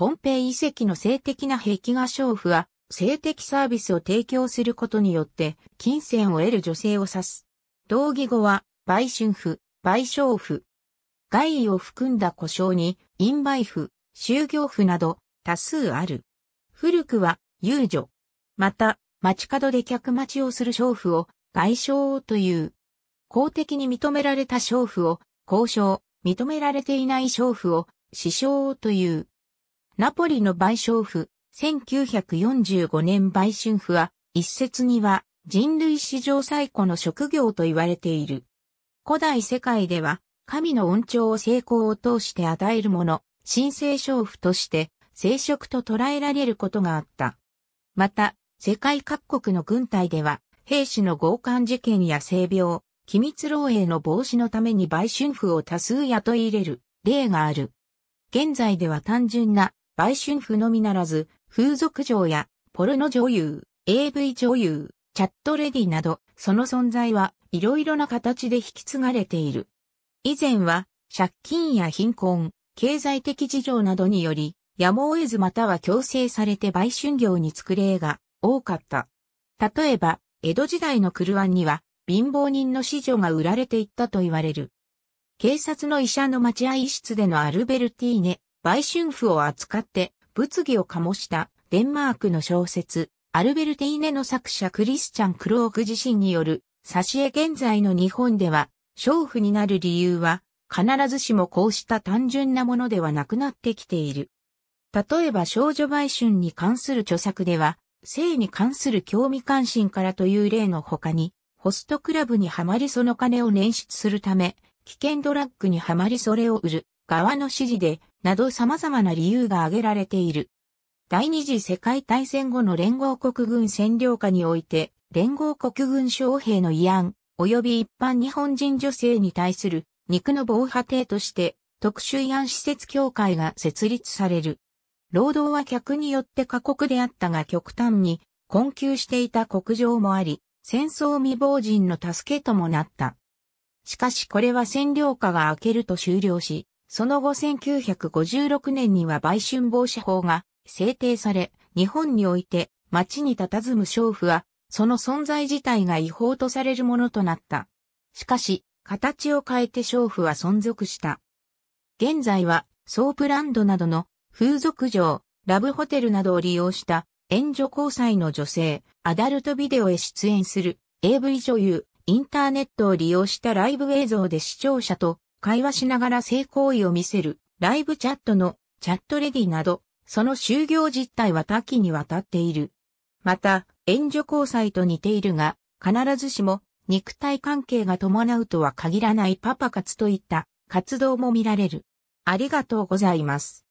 ポンペイ遺跡の性的な壁画娼婦は、性的サービスを提供することによって、金銭を得る女性を指す。同義語は、売春婦、売娼婦。外意を含んだ故障に、陰売婦、就業婦など、多数ある。古くは、遊女。また、街角で客待ちをする娼婦を、外商という。公的に認められた娼婦を、交渉、認められていない娼婦を、死傷という。ナポリの賠償府、1945年売春府は、一説には人類史上最古の職業と言われている。古代世界では、神の恩寵を成功を通して与えるもの、神聖娼婦として、聖職と捉えられることがあった。また、世界各国の軍隊では、兵士の強姦事件や性病、機密漏洩の防止のために売春婦を多数雇い入れる例がある。現在では単純な売春婦のみならず、風俗嬢や、ポルノ女優、AV 女優、チャットレディなど、その存在はいろいろな形で引き継がれている。以前は、借金や貧困、経済的事情などにより、やむを得ずまたは強制されて売春業に作れ例が多かった。例えば、江戸時代の狂ンには、貧乏人の子女が売られていったと言われる。警察の医者の待合室でのアルベルティーネ売春婦を扱って物議を醸したデンマークの小説、アルベルティーネの作者クリスチャン・クローク自身による、挿絵現在の日本では、娼婦になる理由は、必ずしもこうした単純なものではなくなってきている。例えば少女売春に関する著作では、性に関する興味関心からという例の他に、ホストクラブにはまりその金を捻出するため、危険ドラッグにはまりそれを売る、側の指示で、など様々な理由が挙げられている。第二次世界大戦後の連合国軍占領下において、連合国軍将兵の慰安、及び一般日本人女性に対する肉の防波堤として特殊慰安施設協会が設立される。労働は客によって過酷であったが極端に困窮していた国情もあり、戦争未亡人の助けともなった。しかしこれは占領下が明けると終了し、その後1956年には売春防止法が制定され、日本において町に佇む娼婦は、その存在自体が違法とされるものとなった。しかし、形を変えて娼婦は存続した。現在は、ソープランドなどの風俗場、ラブホテルなどを利用した援助交際の女性、アダルトビデオへ出演する AV 女優、インターネットを利用したライブ映像で視聴者と会話しながら性行為を見せる、ライブチャットのチャットレディなど、その就業実態は多岐にわたっている。また、援助交際と似ているが、必ずしも肉体関係が伴うとは限らないパパ活といった活動も見られる。ありがとうございます。